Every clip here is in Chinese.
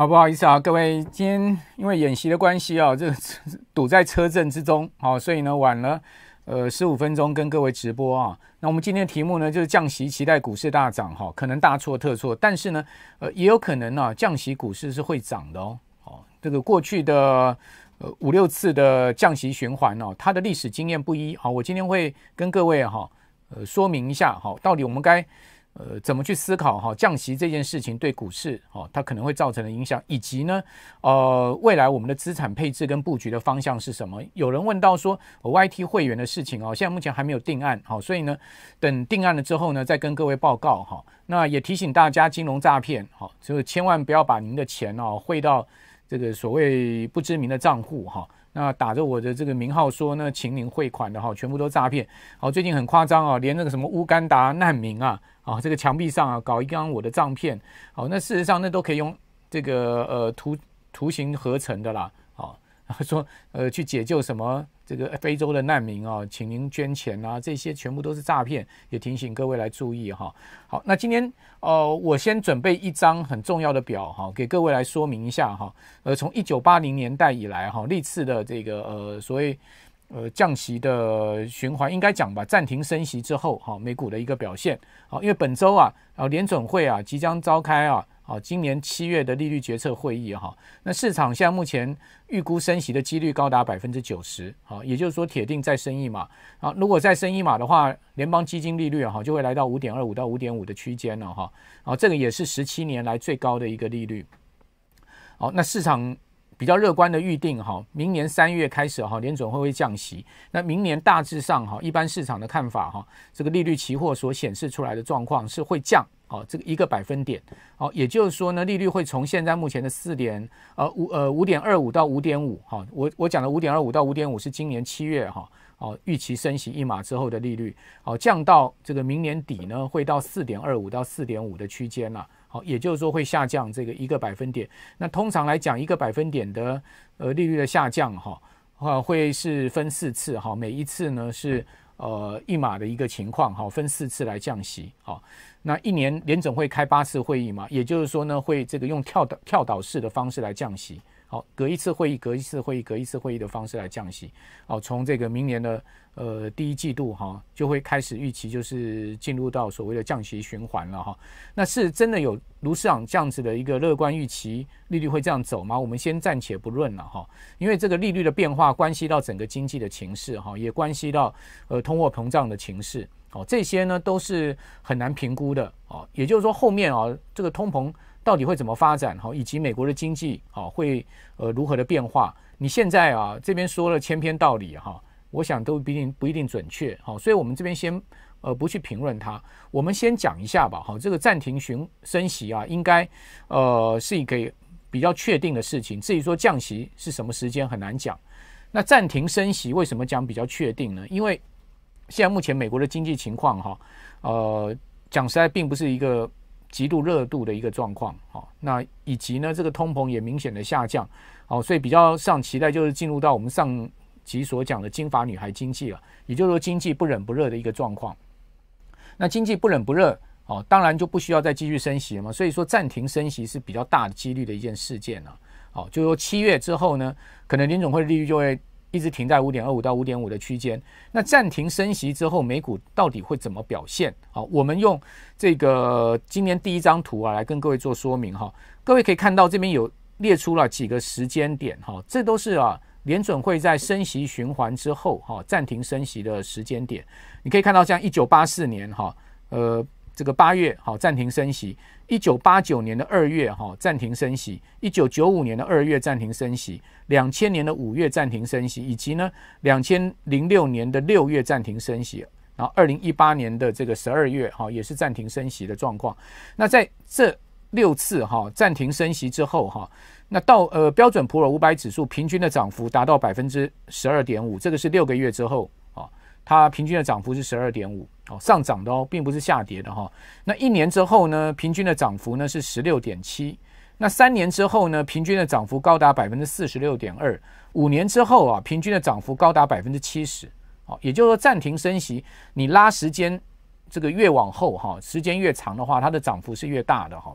好不好意思啊，各位，今天因为演习的关系啊，这个堵在车阵之中，好，所以呢晚了呃十五分钟跟各位直播啊。那我们今天的题目呢就是降息，期待股市大涨哈，可能大错特错，但是呢，呃，也有可能呢降息股市是会涨的哦。好，这个过去的呃五六次的降息循环呢，它的历史经验不一，好，我今天会跟各位哈呃说明一下，好，到底我们该。呃，怎么去思考哈降息这件事情对股市哦，它可能会造成的影响，以及呢，呃，未来我们的资产配置跟布局的方向是什么？有人问到说我 Y T 会员的事情哦，现在目前还没有定案，好，所以呢，等定案了之后呢，再跟各位报告哈。那也提醒大家金融诈骗，好，就是千万不要把您的钱哦汇到这个所谓不知名的账户哈。那打着我的这个名号说呢，请您汇款的哈，全部都诈骗。好，最近很夸张啊，连那个什么乌干达难民啊。啊，这个墙壁上啊，搞一张我的照片，好，那事实上那都可以用这个呃图图形合成的啦，好，说呃去解救什么这个非洲的难民啊，请您捐钱啊，这些全部都是诈骗，也提醒各位来注意哈。好，那今天呃我先准备一张很重要的表哈，给各位来说明一下哈，呃从一九八零年代以来哈，历次的这个呃所谓。呃，降息的循环应该讲吧，暂停升息之后，哈，美股的一个表现，好，因为本周啊，啊，联准会啊即将召开啊，好，今年七月的利率决策会议哈，那市场现在目前预估升息的几率高达百分之九十，好，也就是说铁定再升一码，啊，如果再升一码的话，联邦基金利率哈就会来到五点二五到五点五的区间了哈，啊，这个也是十七年来最高的一个利率，好，那市场。比较乐观的预定哈，明年三月开始哈，联准会不会降息？那明年大致上哈，一般市场的看法哈，这个利率期货所显示出来的状况是会降哦，这个一个百分点哦，也就是说呢，利率会从现在目前的四点呃五呃五点二五到五点五哈，我我讲的五点二五到五点五是今年七月哈哦预期升息一码之后的利率哦，降到这个明年底呢会到四点二五到四点五的区间了。好，也就是说会下降这个一个百分点。那通常来讲，一个百分点的呃利率的下降，哈，啊会是分四次，哈，每一次呢是呃一码的一个情况，哈，分四次来降息，好。那一年联总会开八次会议嘛，也就是说呢，会这个用跳跳倒式的方式来降息。好，隔一次会议，隔一次会议，隔一次会议的方式来降息。好，从这个明年的呃第一季度哈，就会开始预期，就是进入到所谓的降息循环了哈。那是真的有卢市长这样子的一个乐观预期，利率会这样走吗？我们先暂且不论了哈，因为这个利率的变化关系到整个经济的情势哈，也关系到呃通货膨胀的情势。好，这些呢都是很难评估的哦，也就是说，后面啊这个通膨。到底会怎么发展哈？以及美国的经济啊会呃如何的变化？你现在啊这边说了千篇道理哈，我想都不一定不一定准确哈，所以我们这边先呃不去评论它，我们先讲一下吧哈。这个暂停循升息啊，应该呃是一个比较确定的事情。至于说降息是什么时间，很难讲。那暂停升息为什么讲比较确定呢？因为现在目前美国的经济情况哈，呃讲实在并不是一个。极度热度的一个状况，好，那以及呢，这个通膨也明显的下降，好，所以比较上期待就是进入到我们上集所讲的金发女孩经济了，也就是说经济不冷不热的一个状况。那经济不冷不热，哦，当然就不需要再继续升息了嘛，所以说暂停升息是比较大的几率的一件事件了，哦，就说七月之后呢，可能林总会利率就会。一直停在五点二五到五点五的区间。那暂停升息之后，美股到底会怎么表现？好，我们用这个今年第一张图啊，来跟各位做说明哈。各位可以看到，这边有列出了几个时间点哈，这都是啊联准会在升息循环之后哈暂停升息的时间点。你可以看到，像一九八四年哈，呃。这个八月好暂停升息，一九八九年的二月哈暂停升息，一九九五年的二月暂停升息，两千年的五月暂停升息，以及呢两千零六年的六月暂停升息，然后二零一八年的这个十二月哈也是暂停升息的状况。那在这六次哈暂停升息之后哈，那到呃标准普尔五百指数平均的涨幅达到百分之十二点五，这个是六个月之后啊，它平均的涨幅是十二点五。哦，上涨的哦，并不是下跌的哈。那一年之后呢，平均的涨幅呢是十六点七。那三年之后呢，平均的涨幅高达百分之四十六点二。五年之后啊，平均的涨幅高达百分之七十。好，也就是说暂停升息，你拉时间，这个越往后哈，时间越长的话，它的涨幅是越大的哈。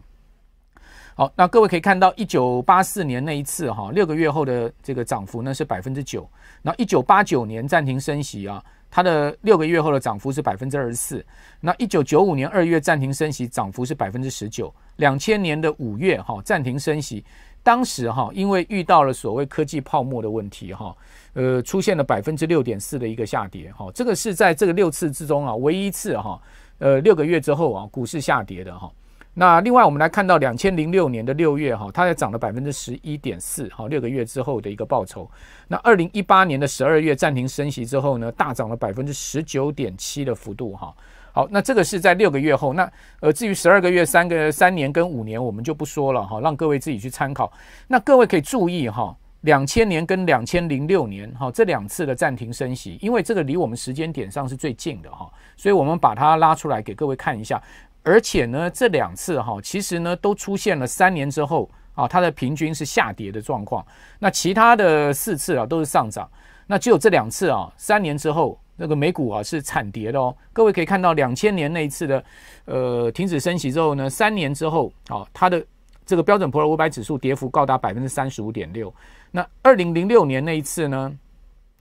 好，那各位可以看到，一九八四年那一次哈，六个月后的这个涨幅呢是百分之九。那一九八九年暂停升息啊。它的六个月后的涨幅是百分之二十四。那一九九五年二月暂停升息，涨幅是百分之十九。两千年的五月哈暂停升息，当时哈因为遇到了所谓科技泡沫的问题哈，呃出现了百分之六点四的一个下跌哈。这个是在这个六次之中啊，唯一一次哈，呃六个月之后啊股市下跌的哈。那另外，我们来看到两千零六年的六月，哈，它才涨了百分之十一点四，哈，六个月之后的一个报酬。那二零一八年的十二月暂停升息之后呢，大涨了百分之十九点七的幅度，哈，好，那这个是在六个月后。那呃，至于十二个月、三个三年跟五年，我们就不说了，哈，让各位自己去参考。那各位可以注意哈，两千年跟两千零六年，哈，这两次的暂停升息，因为这个离我们时间点上是最近的，哈，所以我们把它拉出来给各位看一下。而且呢，这两次哈，其实呢都出现了三年之后啊，它的平均是下跌的状况。那其他的四次啊都是上涨，那只有这两次啊，三年之后那个美股啊是惨跌的哦。各位可以看到，两千年那一次的呃停止升息之后呢，三年之后，啊，它的这个标准普尔五百指数跌幅高达百分之三十五点六。那二零零六年那一次呢，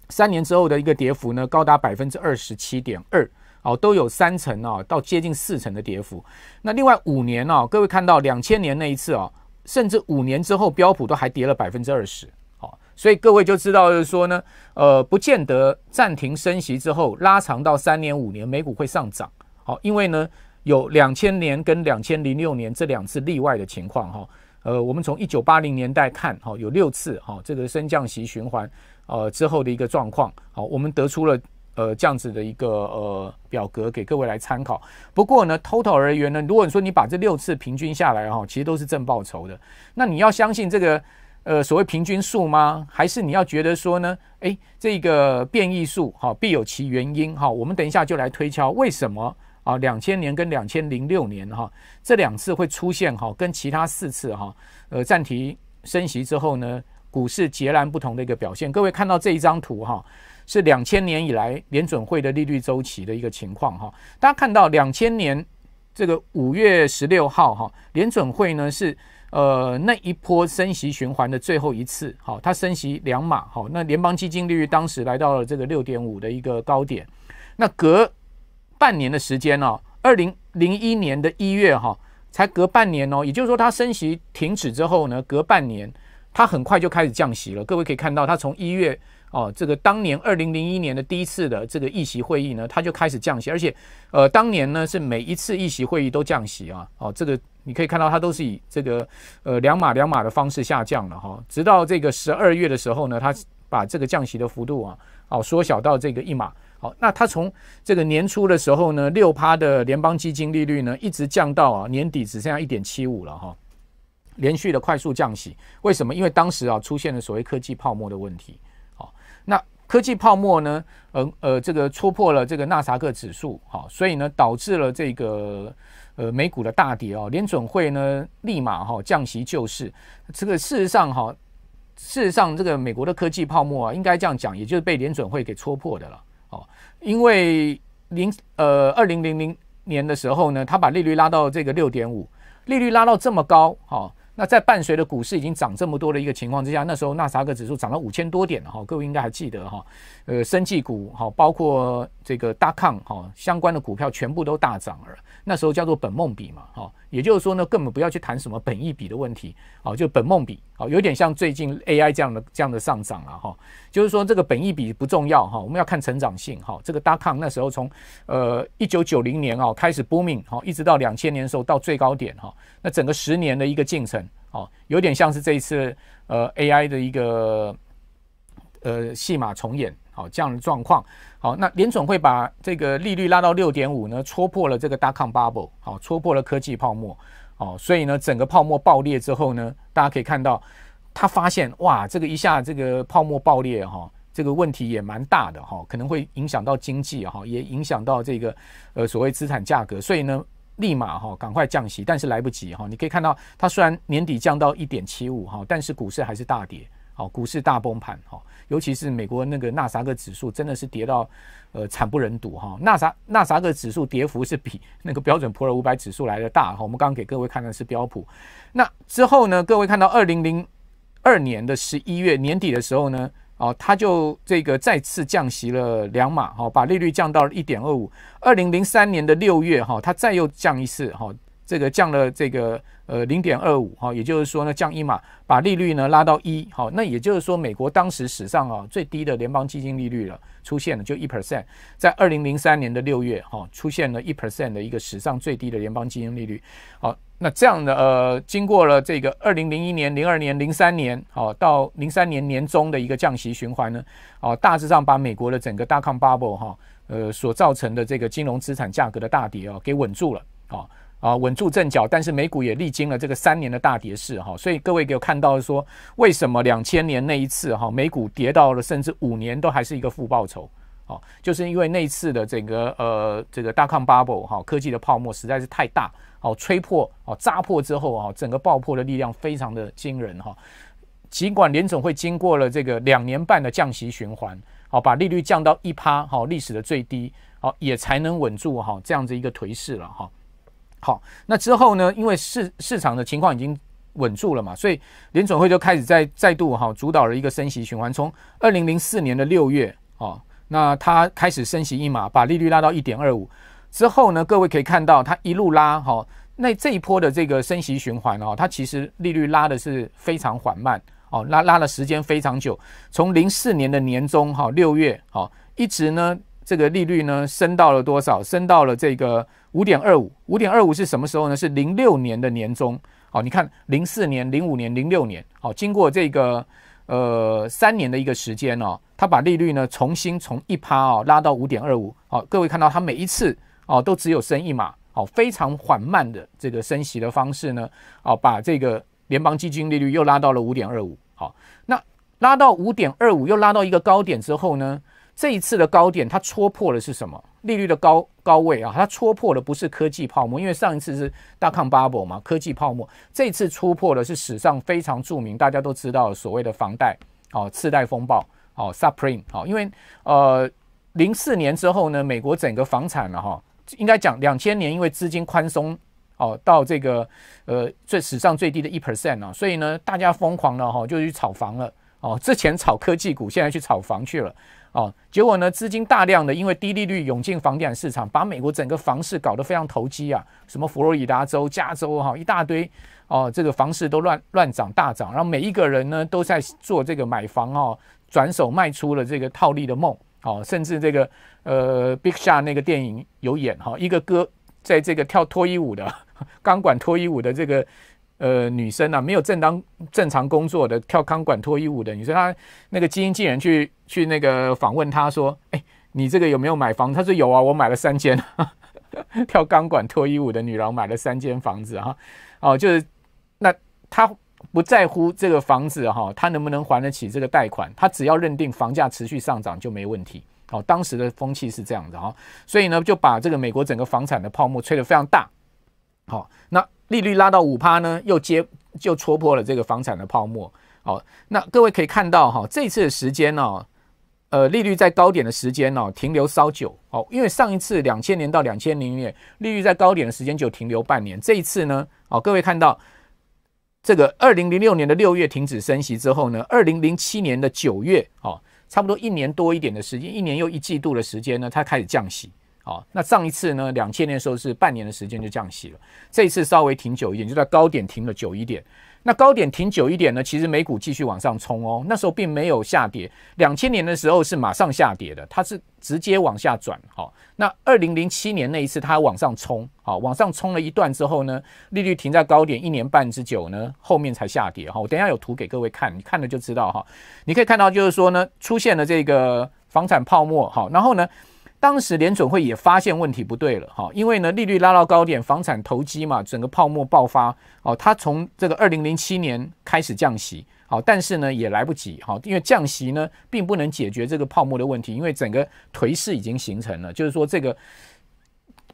三年之后的一个跌幅呢高达百分之二十七点二。哦，都有三成哦，到接近四成的跌幅。那另外五年哦，各位看到两千年那一次哦，甚至五年之后标普都还跌了百分之二十。好，所以各位就知道就是说呢，呃，不见得暂停升息之后拉长到三年五年美股会上涨。好，因为呢有两千年跟两千零六年这两次例外的情况哈。呃，我们从一九八零年代看，哈，有六次哈，这个升降息循环呃之后的一个状况。好，我们得出了。呃，这样子的一个呃表格给各位来参考。不过呢，total 而言呢，如果你说你把这六次平均下来哈，其实都是正报酬的。那你要相信这个呃所谓平均数吗？还是你要觉得说呢，哎，这个变异数哈必有其原因哈？我们等一下就来推敲为什么啊，两千年跟两千零六年哈这两次会出现哈跟其他四次哈呃暂停升息之后呢，股市截然不同的一个表现。各位看到这一张图哈。是两千年以来联准会的利率周期的一个情况哈，大家看到两千年这个五月十六号哈，联准会呢是呃那一波升息循环的最后一次，好，它升息两码，好，那联邦基金利率当时来到了这个六点五的一个高点，那隔半年的时间哦，二零零一年的一月哈，才隔半年哦，也就是说它升息停止之后呢，隔半年。它很快就开始降息了。各位可以看到，它从一月哦，这个当年二零零一年的第一次的这个议席会议呢，它就开始降息，而且呃，当年呢是每一次议席会议都降息啊。哦，这个你可以看到，它都是以这个呃两码两码的方式下降了哈。直到这个十二月的时候呢，它把这个降息的幅度啊，哦缩小到这个一码。好，那它从这个年初的时候呢，六趴的联邦基金利率呢，一直降到啊年底只剩下一点七五了哈。连续的快速降息，为什么？因为当时啊出现了所谓科技泡沫的问题。好，那科技泡沫呢？呃呃，这个戳破了这个纳萨克指数。好，所以呢导致了这个呃美股的大跌哦。联准会呢立马哈降息救市。这个事实上哈，事实上这个美国的科技泡沫啊，应该这样讲，也就是被联准会给戳破的了。哦，因为零呃二零零零年的时候呢，他把利率拉到这个六点五，利率拉到这么高哈。那在伴随着股市已经涨这么多的一个情况之下，那时候纳斯达克指数涨到五千多点了哈，各位应该还记得哈，呃，生技股哈，包括这个大康哈相关的股票全部都大涨了。那时候叫做本梦比嘛哈，也就是说呢，根本不要去谈什么本益比的问题，好，就本梦比好，有点像最近 AI 这样的这样的上涨了哈，就是说这个本益比不重要哈，我们要看成长性哈。这个大康那时候从呃一九九零年啊开始 booming 好，一直到两千年时候到最高点哈，那整个十年的一个进程。哦，有点像是这一次呃 AI 的一个呃戏码重演，好这样的状况。好，那联准会把这个利率拉到六点五呢，戳破了这个大抗 bubble，好，戳破了科技泡沫，哦，所以呢，整个泡沫爆裂之后呢，大家可以看到，他发现哇，这个一下这个泡沫爆裂哈，这个问题也蛮大的哈，可能会影响到经济哈，也影响到这个呃所谓资产价格，所以呢。立马哈，赶快降息，但是来不及哈。你可以看到，它虽然年底降到一点七五哈，但是股市还是大跌，好，股市大崩盘哈。尤其是美国那个纳萨克指数，真的是跌到呃惨不忍睹哈。纳萨纳萨克指数跌幅是比那个标准普尔五百指数来的大哈。我们刚刚给各位看的是标普，那之后呢，各位看到二零零二年的十一月年底的时候呢。好，他就这个再次降息了两码，哈，把利率降到了一点二五。二零零三年的六月，哈，它再又降一次，哈。这个降了这个呃零点二五哈，也就是说呢降一码，把利率呢拉到一好，那也就是说美国当时史上啊最低的联邦基金利率了，出现了就一 percent，在二零零三年的六月哈出现了一 percent 的一个史上最低的联邦基金利率，好，那这样的呃经过了这个二零零一年、零二年、零三年，好到零三年年中的一个降息循环呢，哦大致上把美国的整个大康 bubble 哈呃所造成的这个金融资产价格的大跌哦给稳住了，哦。啊，稳住阵脚，但是美股也历经了这个三年的大跌势哈，所以各位给我看到说，为什么两千年那一次哈，美股跌到了甚至五年都还是一个负报酬，哦，就是因为那次的整个呃这个大抗 bubble 哈，科技的泡沫实在是太大，哦，吹破哦扎破之后啊，整个爆破的力量非常的惊人哈。尽管联总会经过了这个两年半的降息循环，好，把利率降到一趴，好，历史的最低，好，也才能稳住哈这样子一个颓势了哈。好，那之后呢？因为市市场的情况已经稳住了嘛，所以联准会就开始再再度哈主导了一个升息循环。从二零零四年的六月哦，那它开始升息一码，把利率拉到一点二五。之后呢，各位可以看到它一路拉哈，那这一波的这个升息循环哦，它其实利率拉的是非常缓慢哦，拉拉的时间非常久，从零四年的年中哈六月哈一直呢。这个利率呢升到了多少？升到了这个五点二五。五点二五是什么时候呢？是零六年的年中。好，你看零四年、零五年、零六年，好，经过这个呃三年的一个时间哦，他把利率呢重新从一趴哦拉到五点二五。好，各位看到他每一次哦都只有升一码，好，非常缓慢的这个升息的方式呢，哦，把这个联邦基金利率又拉到了五点二五。好，那拉到五点二五又拉到一个高点之后呢？这一次的高点，它戳破的是什么？利率的高高位啊！它戳破的不是科技泡沫，因为上一次是大抗 bubble 嘛，科技泡沫。这次戳破的是史上非常著名，大家都知道所谓的房贷哦，次贷风暴哦，Supreme 哦。因为呃，零四年之后呢，美国整个房产哈，应该讲两千年，因为资金宽松哦，到这个呃最史上最低的一 percent 啊，所以呢，大家疯狂了哈，就去炒房了哦。之前炒科技股，现在去炒房去了。哦，结果呢，资金大量的因为低利率涌进房地产市场，把美国整个房市搞得非常投机啊，什么佛罗里达州、加州哈，一大堆，哦，这个房市都乱乱涨大涨，然后每一个人呢都在做这个买房哦，转手卖出了这个套利的梦哦，甚至这个呃，Big Shot 那个电影有演哈，一个哥在这个跳脱衣舞的 钢管脱衣舞的这个。呃，女生啊，没有正当正常工作的跳钢管脱衣舞的，女生，她那个经纪人去去那个访问她说，哎，你这个有没有买房？她说有啊，我买了三间，跳钢管脱衣舞的女郎买了三间房子啊，哦，就是那她不在乎这个房子哈，她能不能还得起这个贷款？她只要认定房价持续上涨就没问题。哦，当时的风气是这样的哈，所以呢，就把这个美国整个房产的泡沫吹得非常大。好，那。利率拉到五趴呢，又接就戳破了这个房产的泡沫。好，那各位可以看到哈，这次的时间呢，呃，利率在高点的时间呢停留稍久。哦，因为上一次两千年到两千零年利率在高点的时间就停留半年。这一次呢，好，各位看到这个二零零六年的六月停止升息之后呢，二零零七年的九月，哦，差不多一年多一点的时间，一年又一季度的时间呢，它开始降息。好，那上一次呢？两千年的时候是半年的时间就降息了，这一次稍微停久一点，就在高点停了久一点。那高点停久一点呢？其实美股继续往上冲哦，那时候并没有下跌。两千年的时候是马上下跌的，它是直接往下转。好，那二零零七年那一次它往上冲，好，往上冲了一段之后呢，利率停在高点一年半之久呢，后面才下跌。哈，我等下有图给各位看，你看了就知道哈。你可以看到就是说呢，出现了这个房产泡沫，好，然后呢？当时联准会也发现问题不对了，哈，因为呢利率拉到高点，房产投机嘛，整个泡沫爆发，哦，它从这个二零零七年开始降息，好，但是呢也来不及，哈，因为降息呢并不能解决这个泡沫的问题，因为整个颓势已经形成了，就是说这个。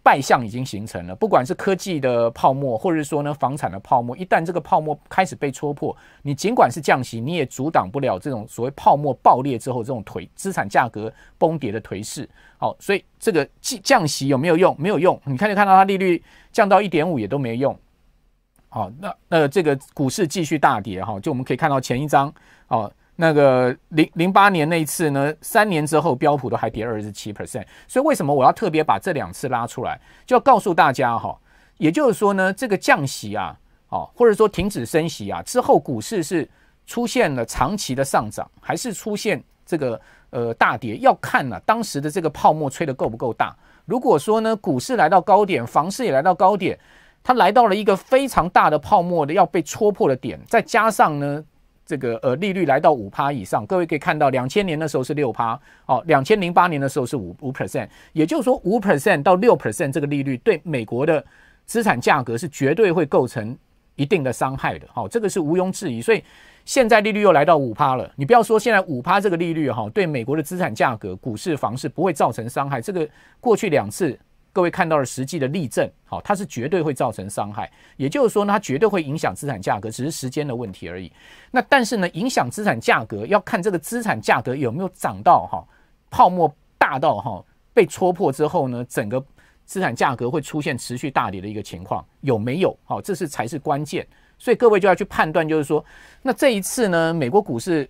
败向已经形成了，不管是科技的泡沫，或者是说呢，房产的泡沫，一旦这个泡沫开始被戳破，你尽管是降息，你也阻挡不了这种所谓泡沫爆裂之后这种颓资产价格崩跌的颓势。好，所以这个降降息有没有用？没有用，你看就看到它利率降到一点五也都没用。好，那那这个股市继续大跌哈，就我们可以看到前一张哦。那个零零八年那一次呢，三年之后标普都还跌二十七 percent，所以为什么我要特别把这两次拉出来，就要告诉大家哈，也就是说呢，这个降息啊，哦或者说停止升息啊之后，股市是出现了长期的上涨，还是出现这个呃大跌，要看呢当时的这个泡沫吹得够不够大。如果说呢股市来到高点，房市也来到高点，它来到了一个非常大的泡沫的要被戳破的点，再加上呢。这个呃利率来到五趴以上，各位可以看到，两千年的时候是六趴，哦，两千零八年的时候是五五 percent，也就是说五 percent 到六 percent 这个利率对美国的资产价格是绝对会构成一定的伤害的，好，这个是毋庸置疑。所以现在利率又来到五趴了，你不要说现在五趴这个利率哈，对美国的资产价格、股市、房市不会造成伤害，这个过去两次。各位看到了实际的例证，好，它是绝对会造成伤害，也就是说呢，它绝对会影响资产价格，只是时间的问题而已。那但是呢，影响资产价格要看这个资产价格有没有涨到哈泡沫大到哈被戳破之后呢，整个资产价格会出现持续大跌的一个情况有没有？好，这是才是关键。所以各位就要去判断，就是说，那这一次呢，美国股市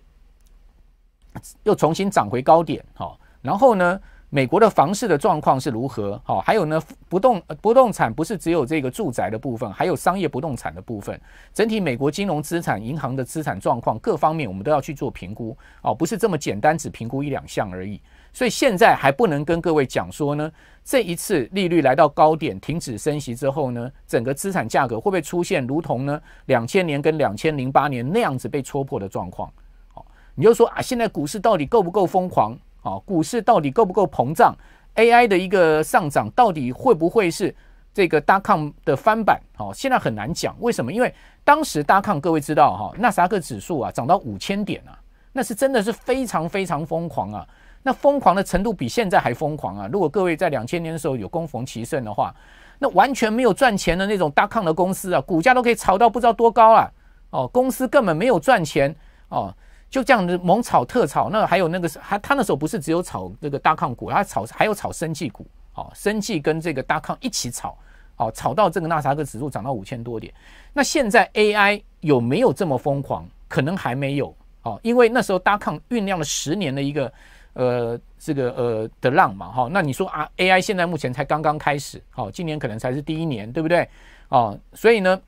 又重新涨回高点，好，然后呢？美国的房市的状况是如何？好，还有呢，不动不动产不是只有这个住宅的部分，还有商业不动产的部分。整体美国金融资产、银行的资产状况各方面，我们都要去做评估哦，不是这么简单，只评估一两项而已。所以现在还不能跟各位讲说呢，这一次利率来到高点，停止升息之后呢，整个资产价格会不会出现如同呢两千年跟两千零八年那样子被戳破的状况？好，你就说啊，现在股市到底够不够疯狂？啊，股市到底够不够膨胀？AI 的一个上涨到底会不会是这个大抗的翻版？哦，现在很难讲。为什么？因为当时大抗，各位知道哈，纳斯达克指数啊涨到五千点啊，那是真的是非常非常疯狂啊！那疯狂的程度比现在还疯狂啊！如果各位在两千年的时候有攻逢其胜的话，那完全没有赚钱的那种大抗的公司啊，股价都可以炒到不知道多高啊。哦，公司根本没有赚钱哦。就这样的猛炒特炒，那还有那个，他他那时候不是只有炒这个大抗股，他炒还有炒生绩股，哦，生绩跟这个大抗一起炒，哦，炒到这个纳斯达克指数涨到五千多点。那现在 AI 有没有这么疯狂？可能还没有哦，因为那时候大抗酝酿了十年的一个呃这个呃的浪嘛，哈。那你说啊，AI 现在目前才刚刚开始，哦，今年可能才是第一年，对不对？哦，所以呢，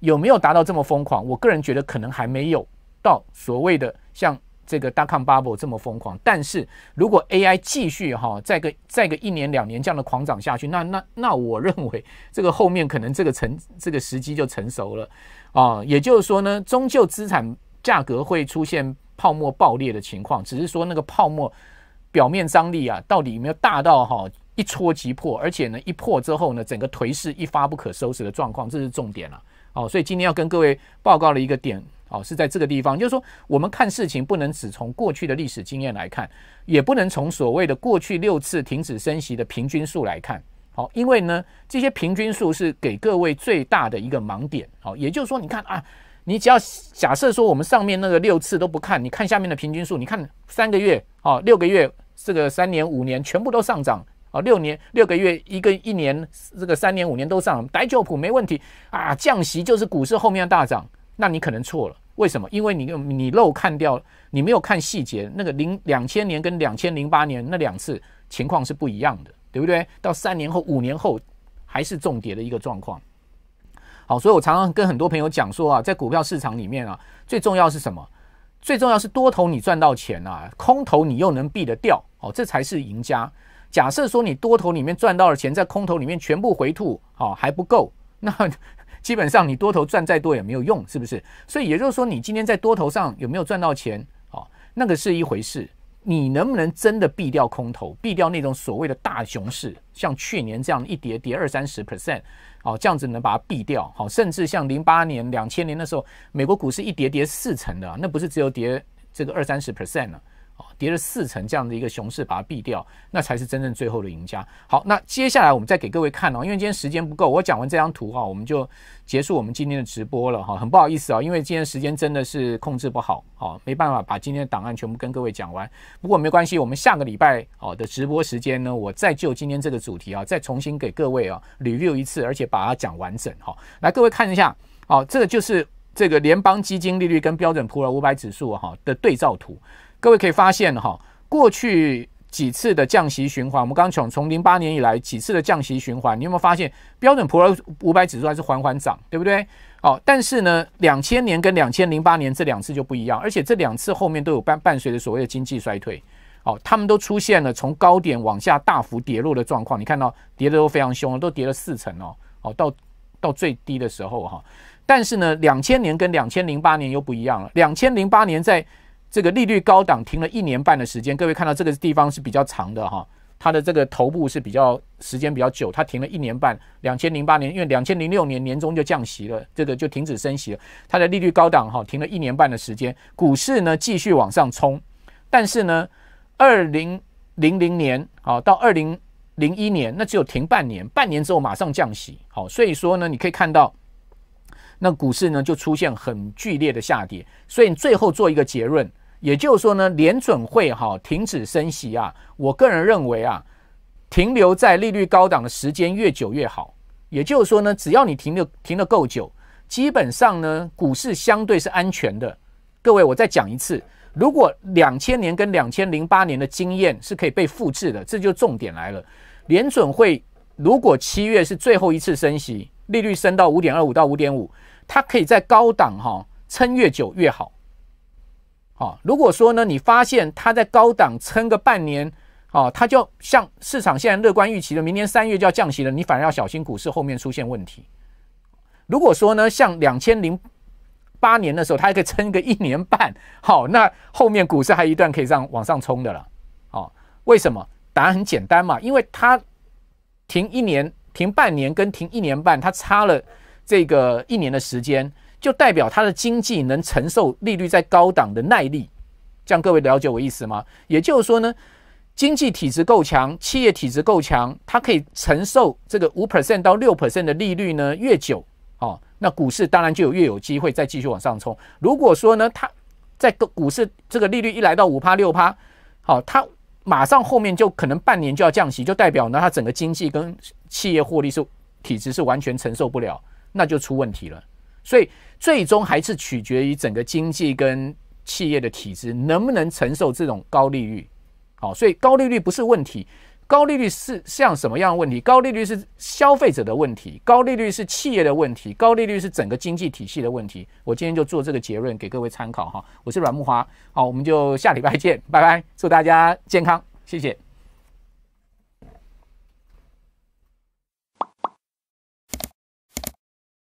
有没有达到这么疯狂？我个人觉得可能还没有到所谓的。像这个大康 bubble 这么疯狂，但是如果 AI 继续哈再个再个一年两年这样的狂涨下去，那那那我认为这个后面可能这个成这个时机就成熟了啊，也就是说呢，终究资产价格会出现泡沫爆裂的情况，只是说那个泡沫表面张力啊到底有没有大到哈一戳即破，而且呢一破之后呢整个颓势一发不可收拾的状况，这是重点了哦，所以今天要跟各位报告的一个点。哦，是在这个地方，就是说，我们看事情不能只从过去的历史经验来看，也不能从所谓的过去六次停止升息的平均数来看。好，因为呢，这些平均数是给各位最大的一个盲点。好，也就是说，你看啊，你只要假设说我们上面那个六次都不看，你看下面的平均数，你看三个月、哦，六个月，这个三年、五年全部都上涨。哦，六年、六个月、一个一年，这个三年、五年都上，白酒普没问题啊，降息就是股市后面的大涨。那你可能错了，为什么？因为你你漏看掉，你没有看细节。那个零两千年跟两千零八年那两次情况是不一样的，对不对？到三年后、五年后还是重叠的一个状况。好，所以我常常跟很多朋友讲说啊，在股票市场里面啊，最重要是什么？最重要是多头你赚到钱啊，空头你又能避得掉哦，这才是赢家。假设说你多头里面赚到的钱，在空头里面全部回吐，好还不够，那。基本上你多头赚再多也没有用，是不是？所以也就是说，你今天在多头上有没有赚到钱，好，那个是一回事。你能不能真的避掉空头，避掉那种所谓的大熊市，像去年这样一跌跌二三十 percent，哦，这样子能把它避掉，好，甚至像零八年、两千年的时候，美国股市一跌跌四成的，那不是只有跌这个二三十 percent 了。叠了四层这样的一个熊市把它避掉，那才是真正最后的赢家。好，那接下来我们再给各位看哦，因为今天时间不够，我讲完这张图哈，我们就结束我们今天的直播了哈。很不好意思啊，因为今天时间真的是控制不好，好没办法把今天的档案全部跟各位讲完。不过没关系，我们下个礼拜哦的直播时间呢，我再就今天这个主题啊，再重新给各位啊 review 一次，而且把它讲完整哈。来，各位看一下，好，这个就是这个联邦基金利率跟标准普尔五百指数哈的对照图。各位可以发现哈，过去几次的降息循环，我们刚刚从从零八年以来几次的降息循环，你有没有发现标准普尔五百指数还是缓缓涨，对不对？哦，但是呢，两千年跟两千零八年这两次就不一样，而且这两次后面都有伴伴随着所谓的经济衰退，哦，他们都出现了从高点往下大幅跌落的状况。你看到跌的都非常凶，都跌了四成哦，哦，到到最低的时候哈，但是呢，两千年跟两千零八年又不一样了，两千零八年在。这个利率高档停了一年半的时间，各位看到这个地方是比较长的哈，它的这个头部是比较时间比较久，它停了一年半，两千零八年，因为两千零六年年中就降息了，这个就停止升息了，它的利率高档哈停了一年半的时间，股市呢继续往上冲，但是呢，二零零零年好到二零零一年，那只有停半年，半年之后马上降息，好，所以说呢，你可以看到那股市呢就出现很剧烈的下跌，所以最后做一个结论。也就是说呢，联准会哈停止升息啊，我个人认为啊，停留在利率高档的时间越久越好。也就是说呢，只要你停的停的够久，基本上呢，股市相对是安全的。各位，我再讲一次，如果两千年跟两千零八年的经验是可以被复制的，这就重点来了。联准会如果七月是最后一次升息，利率升到五点二五到五点五，它可以在高档哈撑越久越好。啊，如果说呢，你发现它在高档撑个半年，哦，它就像市场现在乐观预期的，明年三月就要降息了，你反而要小心股市后面出现问题。如果说呢，像两千零八年的时候，它还可以撑个一年半，好，那后面股市还一段可以让往上冲的了。哦，为什么？答案很简单嘛，因为它停一年、停半年跟停一年半，它差了这个一年的时间。就代表它的经济能承受利率在高档的耐力，这样各位了解我意思吗？也就是说呢，经济体质够强，企业体质够强，它可以承受这个五 percent 到六 percent 的利率呢，越久哦，那股市当然就有越有机会再继续往上冲。如果说呢，它在个股市这个利率一来到五趴六趴，好，它马上后面就可能半年就要降息，就代表呢，它整个经济跟企业获利是体质是完全承受不了，那就出问题了。所以最终还是取决于整个经济跟企业的体制能不能承受这种高利率，好，所以高利率不是问题，高利率是像什么样的问题？高利率是消费者的问题，高利率是企业的问题，高利率是整个经济体系的问题。我今天就做这个结论给各位参考哈，我是阮木华，好，我们就下礼拜见，拜拜，祝大家健康，谢谢。